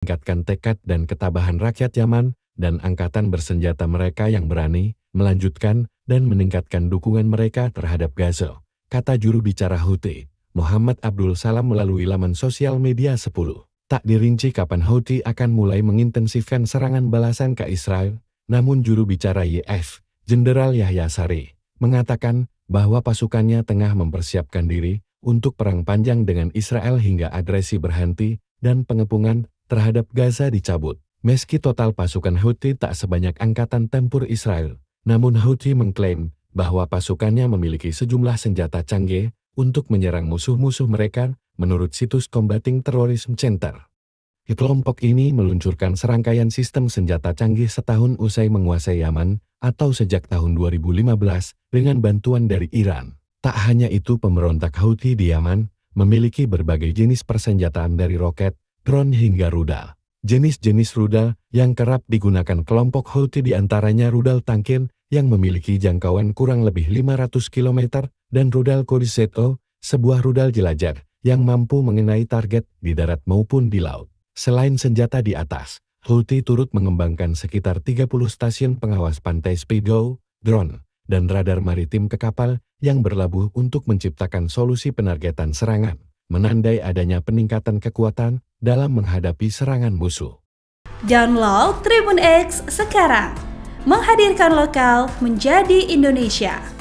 meningkatkan tekad dan ketabahan rakyat Yaman, dan angkatan bersenjata mereka yang berani, melanjutkan, dan meningkatkan dukungan mereka terhadap Gaza, kata juru bicara Houthi, Muhammad Abdul Salam melalui laman sosial media 10. Tak dirinci kapan Houthi akan mulai mengintensifkan serangan balasan ke Israel, namun juru bicara YF, Jenderal Yahya Sari, mengatakan bahwa pasukannya tengah mempersiapkan diri untuk perang panjang dengan Israel hingga agresi berhenti dan pengepungan terhadap Gaza dicabut. Meski total pasukan Houthi tak sebanyak angkatan tempur Israel, namun Houthi mengklaim bahwa pasukannya memiliki sejumlah senjata canggih untuk menyerang musuh-musuh mereka, menurut situs Combating Terrorism Center. Kelompok ini meluncurkan serangkaian sistem senjata canggih setahun usai menguasai Yaman atau sejak tahun 2015 dengan bantuan dari Iran. Tak hanya itu pemberontak Houthi di Yaman memiliki berbagai jenis persenjataan dari roket, Tron hingga rudal. Jenis-jenis rudal yang kerap digunakan kelompok Houthi diantaranya rudal Tangkin yang memiliki jangkauan kurang lebih 500 km dan rudal Kodiseto, sebuah rudal jelajah yang mampu mengenai target di darat maupun di laut. Selain senjata di atas, Houthi turut mengembangkan sekitar 30 stasiun pengawas pantai Speedo, drone, dan radar maritim ke kapal yang berlabuh untuk menciptakan solusi penargetan serangan, menandai adanya peningkatan kekuatan dalam menghadapi serangan musuh. Download Tribun X sekarang, menghadirkan lokal menjadi Indonesia.